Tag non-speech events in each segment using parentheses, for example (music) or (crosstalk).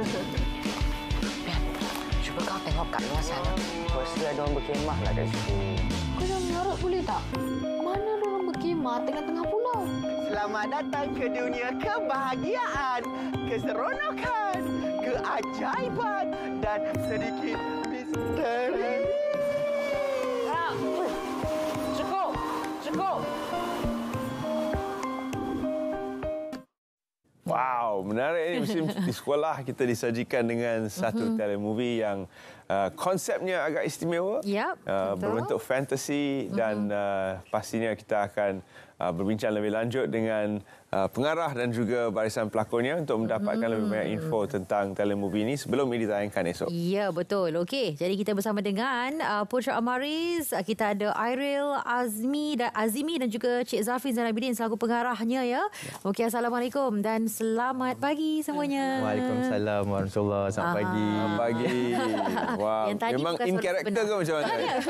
Eh, cuba kau tengok kat luar sana. Mesti ada orang berkemah lah kat situ. Kau dah mengharap boleh tak? Mana ada orang berkemah tengah-tengah pulau? Selamat datang ke dunia kebahagiaan, keseronokan, keajaiban dan sedikit misteri. Ah. Cukup! Cukup! Wow, menarik ini eh, musim (laughs) di sekolah kita disajikan dengan satu uh-huh. telemovie yang uh, konsepnya agak istimewa. Yep, uh, berbentuk fantasy uh-huh. dan mhm. uh, pastinya kita akan Uh, berbincang lebih lanjut dengan uh, pengarah dan juga barisan pelakonnya untuk mendapatkan hmm. lebih banyak hmm. info tentang telemovie ini sebelum ini ditayangkan esok. Ya, betul. Okey, jadi kita bersama dengan uh, Putra Amaris, uh, kita ada Airil Azmi dan Azimi dan juga Cik Zafin Zainabidin selaku pengarahnya ya. Okey, Assalamualaikum dan selamat pagi semuanya. Waalaikumsalam warahmatullahi wabarakatuh. Selamat pagi. Selamat pagi. (laughs) Wow. Yang tadi Memang in karakter. benar. ke macam mana? Tanya. (laughs)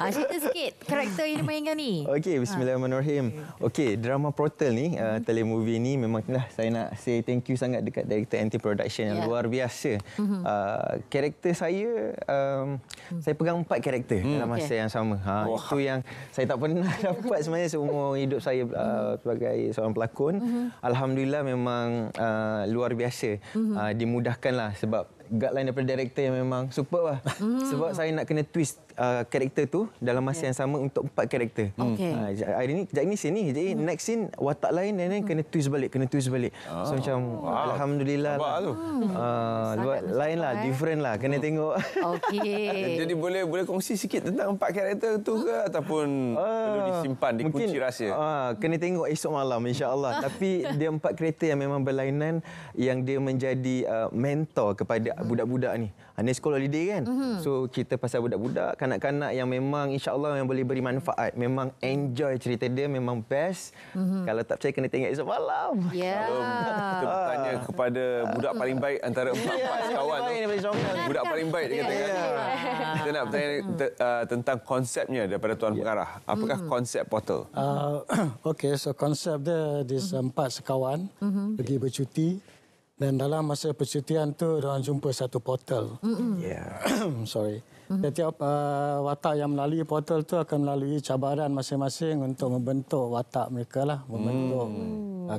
Ah, ha, cerita sikit karakter yang dimainkan ni. Okey, bismillahirrahmanirrahim. Bismillahirrahmanirrahim. Okey, drama Portal ni, hmm. uh, mm-hmm. telemovie ni memanglah saya nak say thank you sangat dekat director Anti Production yang luar biasa. Mm-hmm. Uh, karakter saya um, mm. saya pegang empat karakter hmm. dalam masa okay. yang sama. Ha, wow. itu yang saya tak pernah (laughs) dapat sebenarnya seumur hidup saya uh, mm-hmm. sebagai seorang pelakon. Hmm. Alhamdulillah memang uh, luar biasa. Hmm. Uh, dimudahkanlah sebab guideline daripada director yang memang superb lah. Hmm. sebab saya nak kena twist Uh, karakter tu dalam masa okay. Ya. yang sama untuk empat karakter. Hmm. Okay. Uh, ha, hari ni kejap ni sini. Jadi hmm. next scene watak lain dan hmm. kena twist balik, kena twist balik. Oh. So ah. macam wow. alhamdulillah. Lah. Hmm. Ah uh, lain lah, eh. different lah. Kena hmm. tengok. (laughs) Okey. Jadi boleh boleh kongsi sikit tentang empat karakter tu ke ataupun uh, perlu disimpan dikunci rahsia. uh, kena tengok esok malam insya-Allah. (laughs) Tapi dia empat karakter yang memang berlainan yang dia menjadi uh, mentor kepada budak-budak ni. Uh, school holiday kan. Mm-hmm. So kita pasal budak-budak, kanak-kanak yang memang insya-Allah yang boleh beri manfaat, memang enjoy cerita dia memang best. Mm-hmm. Kalau tak percaya kena tengok esok malam. Yeah. Kalau tanya ah. kepada budak paling baik antara empat-empat ya, yeah. kawan tu. Budak paling baik, budak paling baik dia kata. Yeah. Ya. Ya, kita nak bertanya hmm. uh, tentang konsepnya daripada tuan yeah. pengarah. Apakah mm-hmm. konsep portal? Uh, (coughs) okay, so konsep dia di hmm. empat sekawan mm-hmm. pergi bercuti. Dan dalam masa percutian tu, orang jumpa satu portal. Mm-hmm. Yeah. (coughs) Sorry. Mm-hmm. Setiap uh, watak yang melalui portal tu akan melalui cabaran masing-masing untuk membentuk watak mereka lah, membentuk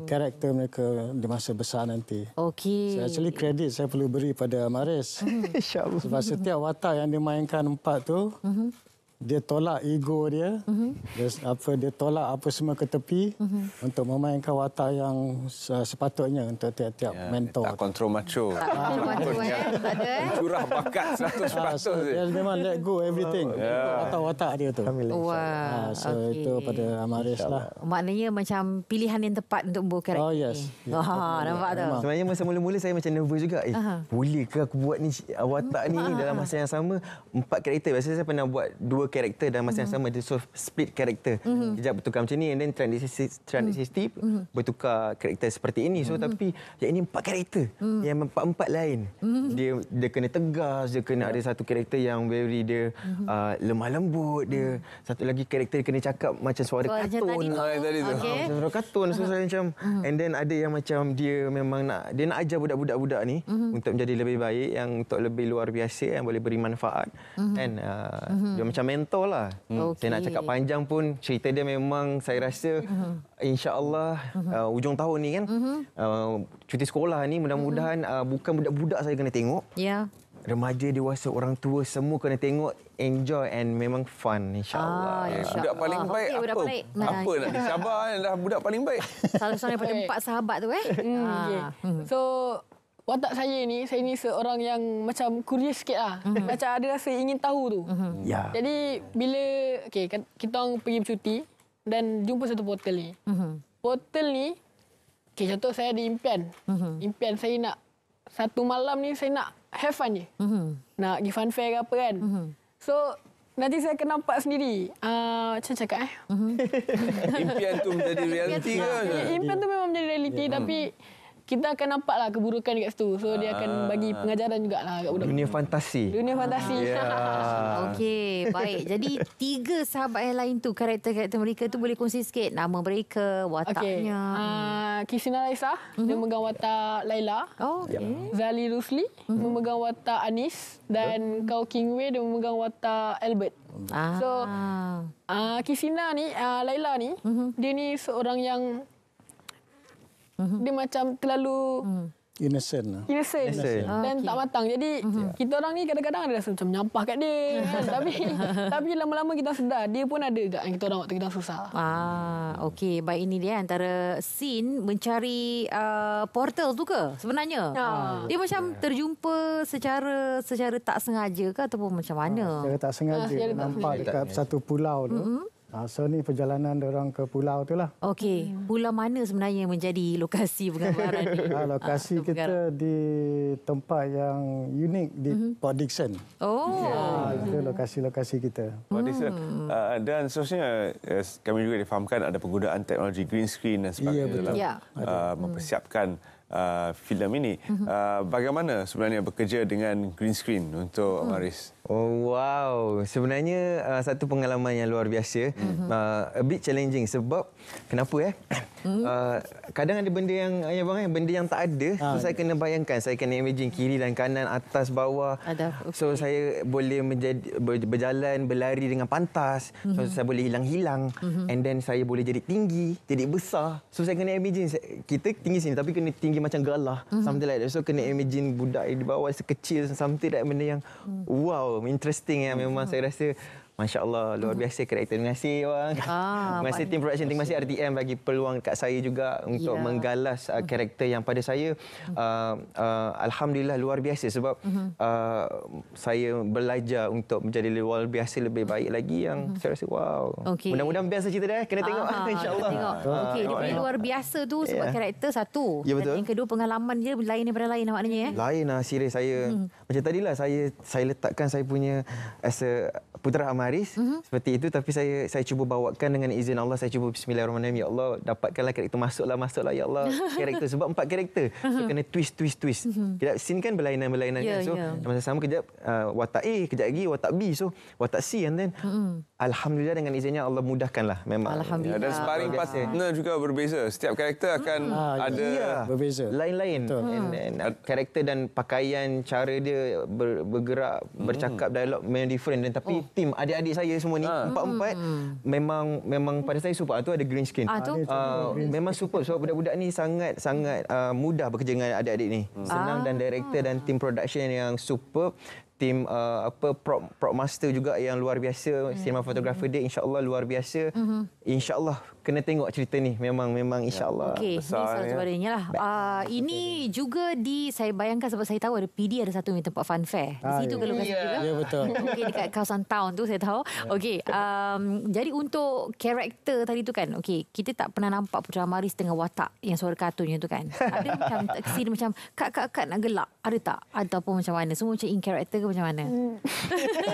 karakter mm. uh, mereka di masa besar nanti. Okay. So actually kredit saya perlu beri pada Maris. mm mm-hmm. (laughs) Sebab setiap watak yang dimainkan empat tu, mm-hmm dia tolak ego dia, mm-hmm. dia apa dia tolak apa semua ke tepi mm-hmm. untuk memainkan watak yang uh, sepatutnya untuk tiap-tiap yeah, mentor tak kontrol macho curah bakat 100% (laughs) ah, so dia memang let go everything yeah. Ya. atau watak dia tu wow. Ah, so okay. itu pada Amaris lah maknanya macam pilihan yang tepat untuk buat karakter oh yes yeah. (laughs) Wah, nampak tu sebenarnya masa mula-mula saya macam nervous juga eh uh-huh. boleh ke aku buat ni watak ni uh-huh. (laughs) dalam masa yang sama empat karakter biasanya saya pernah buat dua dua karakter dan masa yang mhm. sama dia so split karakter. Mm-hmm. Kejap bertukar macam ni and then transisi mm-hmm. bertukar karakter seperti ini. So mm-hmm. tapi yang ini empat karakter mm-hmm. yang empat-empat lain. Mm-hmm. Dia dia kena tegas, dia kena yeah. ada satu karakter yang very dia mm-hmm. uh, lemah lembut, dia mhm. satu lagi karakter dia kena cakap macam suara so, katun. Macam ah, tadi tu. Okay. Macam suara katun. So saya macam and then ada yang macam dia memang nak dia nak ajar budak-budak budak ni mm-hmm. untuk menjadi lebih baik yang untuk lebih luar biasa yang boleh beri manfaat. Mm-hmm. And uh, mm-hmm. dia macam mentor lah. Okay. Hmm. Saya nak cakap panjang pun cerita dia memang saya rasa uh-huh. insya-Allah hmm. uh, hujung tahun ni kan uh-huh. uh, cuti sekolah ni mudah-mudahan uh, bukan budak-budak saya kena tengok. Ya. Yeah. Remaja, dewasa, orang tua semua kena tengok enjoy and memang fun insyaallah. Ah, insya budak paling baik okay, apa? Budak apa nak disabar dah budak paling baik. Salah seorang daripada empat sahabat tu eh. Mm, ah. So watak saya ni saya ni seorang yang macam curious sikit lah. Mm-hmm. Macam ada rasa ingin tahu tu. Mm-hmm. Yeah. Jadi bila okay, kan, kita orang pergi bercuti dan jumpa satu portal ni. Mm-hmm. Portal ni okay, contoh saya ada impian. Mm-hmm. Impian saya nak satu malam ni saya nak have fun je. Mm-hmm. Nak pergi fun fair ke apa kan. Mm-hmm. So Nanti saya akan nampak sendiri. Uh, macam cakap eh. Mm-hmm. (laughs) impian tu menjadi realiti ke? Impian tu memang menjadi realiti. Yeah. Tapi... Hmm kita akan nampak lah keburukan dekat situ. So, dia akan ah. bagi pengajaran juga lah kat budak Dunia fantasi. Dunia fantasi. Yeah. (laughs) Okey, baik. Jadi, tiga sahabat yang lain tu, karakter-karakter mereka tu boleh kongsi sikit nama mereka, wataknya. Okay. Uh, ah, hmm. Kisina Laisa, mm-hmm. dia memegang watak Laila. Oh, okay. Ya. Zali Rusli, mm-hmm. memegang watak Anis. Dan yeah. Kau King Wei, dia memegang watak Albert. Ah. So, uh, ah, Kisina ni, uh, Laila ni, mm-hmm. dia ni seorang yang Mhm. Dia macam terlalu mhm. innocent. Lah. Innocent. innocent. Dan okay. tak matang. Jadi mm-hmm. kita orang ni kadang-kadang ada rasa macam nyampah kat dia. kan? (laughs) tapi tapi lama-lama kita sedar dia pun ada juga yang kita orang waktu kita susah. Ah, okey. Baik ini dia antara scene mencari uh, portal tu ke sebenarnya? Ya. Ah. Dia macam ya. terjumpa secara secara tak sengaja ke ataupun macam mana? Ah, secara tak sengaja ah, secara nampak tak sengaja. dekat satu pulau tu. Mm-hmm. Uh, so ni perjalanan orang ke pulau tu lah. Okey, hmm. pulau mana sebenarnya yang menjadi lokasi (laughs) penggambaran ni? Uh, lokasi uh, kita pengarap. di tempat yang unik di mm-hmm. Port Dixon. Oh. Yeah. Uh, itu lokasi-lokasi kita. Port Dixon. Hmm. Uh, dan seterusnya uh, kami juga difahamkan ada penggunaan teknologi green screen dan sebagainya yeah, ya, dalam yeah. Ya. uh, mempersiapkan uh, filem ini. Mm-hmm. Uh, bagaimana sebenarnya bekerja dengan green screen untuk mhm. Maris? Hmm. Oh wow, sebenarnya uh, satu pengalaman yang luar biasa. Mm-hmm. Uh, a bit challenging sebab kenapa eh? Mm-hmm. Uh, kadang ada benda yang ya bang eh, benda yang tak ada. Ha, so, ah. saya kena bayangkan, saya kena imagine kiri dan kanan, atas bawah. Ada. Okay. So saya boleh menjadi berjalan, berlari dengan pantas. So mm-hmm. saya boleh hilang-hilang mm-hmm. and then saya boleh jadi tinggi, jadi besar. So saya kena imagine kita tinggi sini tapi kena tinggi macam galah. Mm-hmm. Something like that. So kena imagine budak di bawah sekecil something like benda yang mm. wow interesting yang memang saya rasa Masya Allah, luar mhm. biasa karakter. Terima kasih, Wang. Ah, (laughs) Terima kasih, Team Production. Terima kasih, RTM bagi peluang kat saya juga untuk yeah. menggalas uh, mhm. karakter yang pada saya, mhm. uh, uh, Alhamdulillah, luar biasa. Sebab uh, saya belajar untuk menjadi luar biasa lebih baik lagi yang uh-huh. saya rasa, wow. Okay. Mudah-mudahan biasa cerita dah. Eh. Kena ah, (laughs) (laughs) tengok, ah, insyaAllah. Kena tengok. Okay, dia punya luar biasa tu sebab yeah. karakter satu. Ya, betul. Dan yang kedua, pengalaman dia lain daripada lain maknanya. ya. Lain lah, serius saya. Hmm. Macam tadilah, saya, saya letakkan saya punya as a Putera Amaris mm -hmm. seperti itu tapi saya saya cuba bawakan dengan izin Allah saya cuba bismillahirrahmanirrahim ya Allah dapatkanlah karakter masuklah masuklah ya Allah (laughs) karakter sebab empat karakter so kena twist twist twist mm -hmm. kejap scene kan berlainan-berlainan yeah, kan ya, so yeah. masa sama kejap uh, watak A kejap lagi watak B so watak C and then kan? mm -hmm. Alhamdulillah dengan izinnya Allah mudahkanlah memang. Alhamdulillah. Ya, dan sparring partner juga berbeza. Setiap karakter akan hmm. Ah, ada ya. ya. berbeza. Lain-lain. Hmm. Karakter dan pakaian, cara dia bergerak, hmm. bercakap, dialog memang different dan tapi oh. tim adik-adik saya semua ni ah. empat-empat hmm. memang memang pada saya super ah, tu ada green skin. Ah, tu? Uh, memang super sebab so, budak-budak ni sangat sangat uh, mudah bekerja dengan adik-adik ni. Hmm. Senang ah. dan director dan tim production yang super tim uh, apa prop prop master juga yang luar biasa cinema mm-hmm. photographer hmm. dia insyaallah luar biasa mm-hmm. insyaallah kena tengok cerita ni memang memang ya. insyaallah okay. besar ini salah ya. lah. Uh, ini juga di saya bayangkan sebab saya tahu ada PD ada satu ni tempat fun fair. Di ah, situ ah, kalau yeah. kasi ya. juga. Ya yeah, betul. (laughs) Okey dekat kawasan town tu saya tahu. Yeah. Okey um, jadi untuk karakter tadi tu kan. Okey kita tak pernah nampak Putra Maris dengan watak yang suara kartunnya tu kan. (laughs) Ada macam kesini macam kak kak kak nak gelak. Ada tak? Ataupun macam mana? Semua macam in character ke macam mana? Hmm.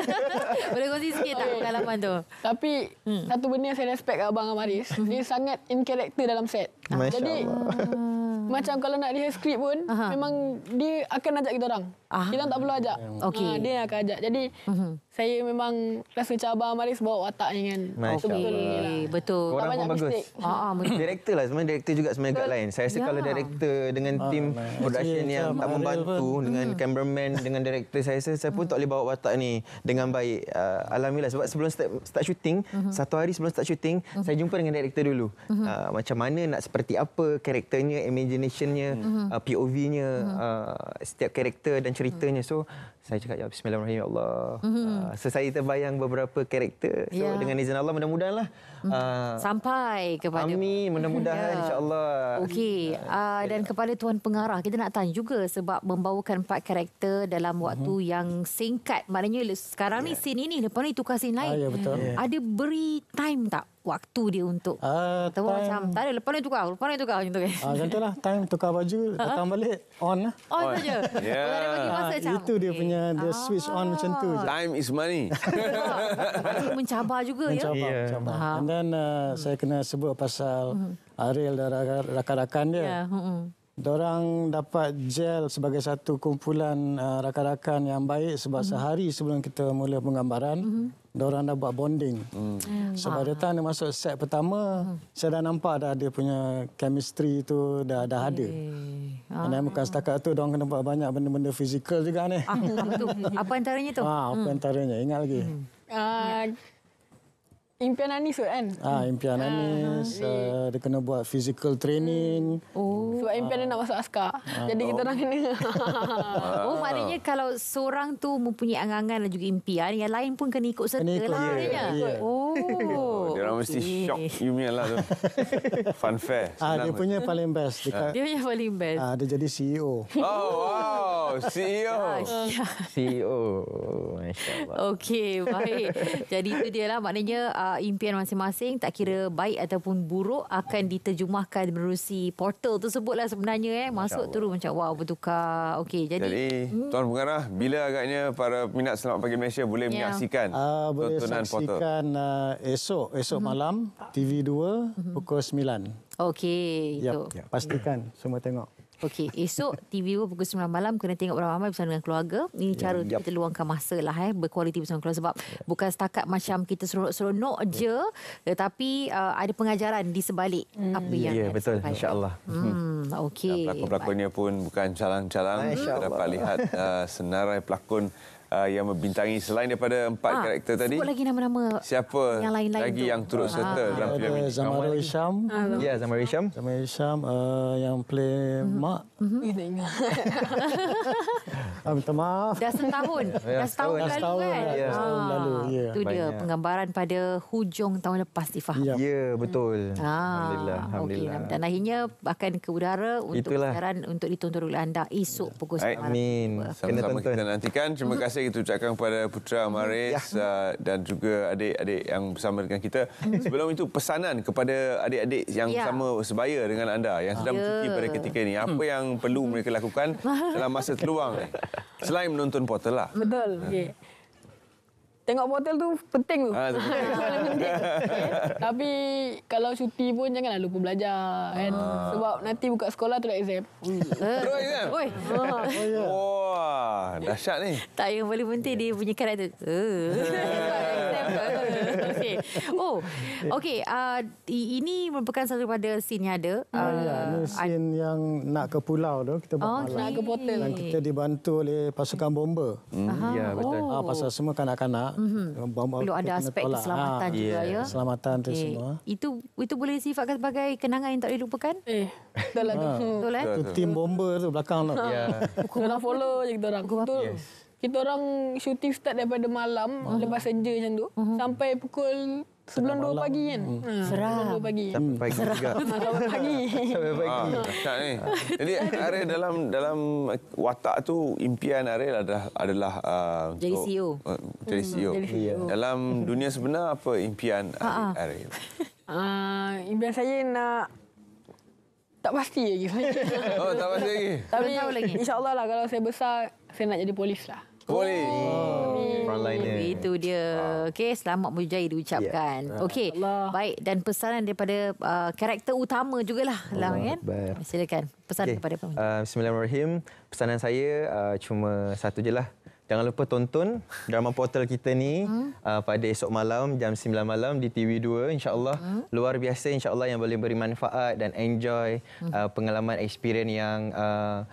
(laughs) Boleh kongsi sikit tak pengalaman tu? Tapi hmm. satu benda yang saya respect kat Abang Amaris dia sangat in character dalam set. Masya ah, Jadi Allah. (laughs) macam kalau nak rehearse script pun Aha. memang dia akan ajak kita orang. Aha. Kita tak perlu ajak. Okay. Ha, ah, dia akan ajak. Jadi uh-huh saya memang rasa macam Abang Maris bawa watak ni kan. Masya okay. Allah. Lah. Eh, betul. Tak Orang pun bagus. Ah, ah betul. (laughs) director lah. Sebenarnya director juga sebenarnya agak lain. Saya rasa ya. kalau director dengan ah, tim production yang tak membantu dengan hmm. cameraman, dengan director saya rasa saya pun tak boleh bawa watak ni dengan baik. Uh, Alhamdulillah sebab sebelum start, start shooting, uh-huh. satu hari sebelum start shooting, uh-huh. saya jumpa dengan director dulu. Uh, macam mana nak seperti apa karakternya, imaginationnya, uh-huh. uh, POV-nya, uh-huh. uh, setiap karakter dan ceritanya. So, saya cakap ya bismillahirrahmanirrahim ya Allah. Mm-hmm. Uh, so saya terbayang beberapa karakter. So yeah. dengan izin Allah mudah-mudahan lah. Uh, sampai kepada Amin mudah-mudahan (laughs) yeah. insya-Allah. Okey. Uh, uh, dan kepada tuan pengarah kita nak tanya juga sebab membawakan empat karakter dalam mhm. waktu mm-hmm. yang singkat. Maknanya sekarang yeah. ni ya. scene ini lepas ni tukar scene lain. Ah, yeah, betul. Yeah. Ada beri time tak waktu dia untuk uh, time, macam tak ada lepas ni tukar lepas ni tukar macam tu kan uh, ah, contohlah time tukar baju (laughs) datang ah. balik on lah on saja yeah. Masa, uh, itu dia okay. punya dia ah. switch on macam tu je. time is money (laughs) mencabar juga mencabar, ya mencabar yeah. and then uh, hmm. saya kena sebut pasal hmm. Ariel dan rakan-rakan dia yeah. hmm. Dorang dapat gel sebagai satu kumpulan uh, rakan-rakan yang baik sebab mm-hmm. sehari sebelum kita mula penggambaran, mm-hmm. dorang dah buat bonding. Mm. Sebab dia masuk set pertama, mm. saya dah nampak dah dia punya chemistry itu dah, dah ada. Hey. Ah. Dan bukan setakat itu, dorang kena buat banyak benda-benda fizikal juga ni. Ah, apa antaranya tu? Ah, apa mm. antaranya, ingat lagi. Mm. Uh, Impian Anis tu kan? Ah, ha, impian ah, Anis. Ha, uh, dia kena buat physical training. Oh. Sebab impian ha. dia nak masuk askar. Ha. Jadi kita orang kena. (laughs) oh, maknanya kalau seorang tu mempunyai angangan dan juga impian, yang lain pun kena ikut serta kena ikut, lah. Yeah, yeah. Yeah. Yeah. Oh. oh. Dia orang mesti shock you punya lah tu. (laughs) Fun fair. Ha, dia punya paling best. Dekat, dia punya paling best. Ah, dia jadi CEO. Oh, wow. CEO. Ya. CEO. Oh, masya Okay, baik. Jadi itu dia lah. Maknanya impian masing-masing tak kira ya. baik ataupun buruk akan diterjemahkan melalui portal tersebutlah sebenarnya eh masuk turun macam wow bertukar okey jadi, jadi hmm. tuan pengarah bila agaknya para minat selamat pagi Malaysia boleh yeah. menyaksikan uh, boleh tontonan portal uh, esok esok hmm. malam TV2 hmm. pukul 9 okey yep. itu yep. pastikan semua tengok Okey, esok TV pun pukul 9 malam kena tengok ramai-ramai bersama dengan keluarga. Ini ya, cara yep. Ya. kita luangkan masa lah eh, berkualiti bersama keluarga sebab ya. bukan setakat macam kita seronok-seronok yeah. je tetapi eh, uh, ada pengajaran di sebalik mm. apa yang yeah, betul insyaAllah. Hmm. Okey. Pelakon-pelakonnya pun bukan calang-calang. Dapat lihat uh, senarai pelakon uh, yang membintangi selain daripada empat ha, karakter tadi. Sebut lagi nama-nama. Siapa? Yang lain-lain lagi tu. yang turut ha. serta ha. dalam filem ini. Zamar Isham. Ya, yeah, Zamar Isham. Zamar Isham uh, yang play mm-hmm. mak. Mm-hmm. (laughs) minta maaf. Dah setahun. (laughs) Dah setahun, dah kan? setahun lalu kan? Ya, yeah, setahun ha. lalu. Yeah. Itu dia penggambaran pada hujung tahun lepas, Tifah. Ya, yeah. betul. Hmm. Alhamdulillah. Alhamdulillah. Okay, dan akhirnya akan ke udara untuk sekarang untuk ditonton oleh anda esok pukul 9. Amin. Sama-sama kita nantikan. Terima mhm. kasih saya ingin ucapkan kepada Putra Maris ya. Uh, dan juga adik-adik yang bersama dengan kita. Hmm. Sebelum itu, pesanan kepada adik-adik yang ya. sama sebaya dengan anda yang sedang ya. bercuti pada ketika ini. Apa hmm. yang perlu mereka lakukan dalam masa (laughs) terluang Selain menonton portal lah. Betul. Okay. Tengok portal tu penting tu. Ah, (laughs) Tapi kalau cuti pun janganlah lupa belajar kan. Ah. Sebab nanti buka sekolah tu exam. Terus (laughs) exam? Wah. Oh, ya. Wah, dahsyat ni. Tak yang paling penting dia punya karakter. Uh okay. Oh, (laughs) okay. Uh, ini merupakan satu daripada scene yang ada. Ya, ya, uh, uh, ya, ini scene I... yang nak ke pulau tu. Kita buat okay. Nak ke botol. Dan kita dibantu oleh pasukan bomba. Hmm. Ya, betul. Oh. Ah, pasal oh. semua kanak-kanak. Mm-hmm. Perlu ada aspek tolak. keselamatan ha, juga, yeah. ya. Keselamatan tu okay. semua. Itu itu boleh disifatkan sebagai kenangan yang tak boleh lupakan? Eh, dah lah. (laughs) Betul, eh? Tim bomba tu belakang tu. (laughs) Ya. Yeah. Kena follow je kita orang. Betul. Yes kita orang shooting start daripada malam uh lepas senja macam tu uh sampai pukul sebelum 2 pagi kan. Hmm. Ha, Seram. 2 pagi. Sampai pagi Seram. juga. (laughs) Ha, pagi. (laughs) sampai pagi. Ah, tak, ha. eh. Jadi Are dalam dalam watak tu impian Are adalah adalah uh, jadi CEO. Uh, eh, jadi CEO. Hmm, e e dalam dunia sebenar apa impian Ariel? Uh, ah, impian saya nak tak pasti lagi. (laughs) oh, tak pasti lagi. Tapi, tak tahu lagi. InsyaAllah lah kalau saya besar, saya nak jadi polis lah. Oh. Boleh. Frontliner. Itu dia. Okey, selamat berjaya diucapkan. Yeah. Okey. Baik dan pesanan daripada uh, karakter utama jugalah oh, Lang kan. Silakan. Pesan okay. kepada pemirsa. Uh, Bismillahirrahmanirrahim. Pesanan saya uh, cuma satu je lah. Jangan lupa tonton drama portal kita ni hmm? uh, pada esok malam jam 9 malam di TV2 insyaallah hmm? luar biasa insyaallah yang boleh beri manfaat dan enjoy hmm. uh, pengalaman experience yang uh,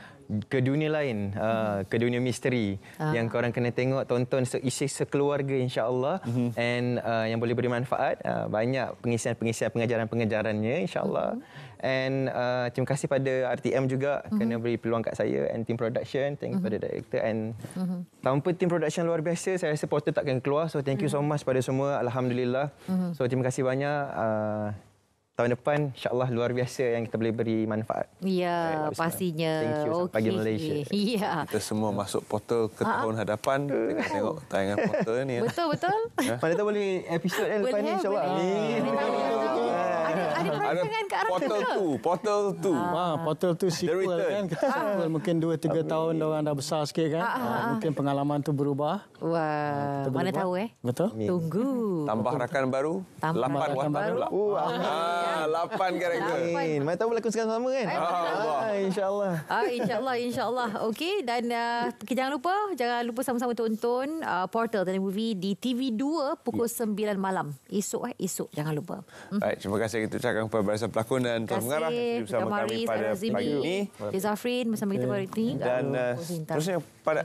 ke dunia lain uh, mm. ke dunia misteri ah. yang korang kena tengok tonton seisi sekeluarga insyaallah mm-hmm. and uh, yang boleh beri manfaat uh, banyak pengisian-pengisian pengajaran-pengajarannya insyaallah mm-hmm. and uh, terima kasih pada RTM juga mm-hmm. kerana beri peluang kat saya and team production thank you mm-hmm. pada director and mm-hmm. tanpa team production luar biasa saya rasa poster takkan keluar so thank you mm-hmm. so mhm. much pada semua alhamdulillah mm-hmm. so terima kasih banyak uh, tahun depan insyaallah luar biasa yang kita boleh beri manfaat. Ya, pastinya. Thank you okay. Malaysia. (laughs) Ya. Kita semua masuk portal ke ha? ha. tahun hadapan tengok, tengok tayangan portal ni. Betul betul. Pada tu boleh episod kan lepas ni insyaallah. Amin ada portal tu portal tu ha. ha, portal tu sequel kan ha. (laughs) mungkin 2 3 okay. tahun dah orang dah besar sikit kan ha. Ha. mungkin pengalaman tu berubah wah ha, mana tahu eh betul Amin. tunggu tambah betul. rakan baru lapan rakan baru lah. uh, ah, 8 karakter Amin. mana tahu berlakon sekarang sama kan ah, ah, insyaAllah ah, insyaAllah insyaAllah ok dan jangan lupa jangan lupa sama-sama tonton portal dan movie di TV2 pukul yeah. Ya. 9 malam esok eh esok jangan lupa hmm. baik terima kasih kita cakap. Ketua Barisan Pelakonan Tuan Mengarah Terima kasih bersama kami pada pagi ini Zafrin bersama kita pada ini Dan eh, terusnya pada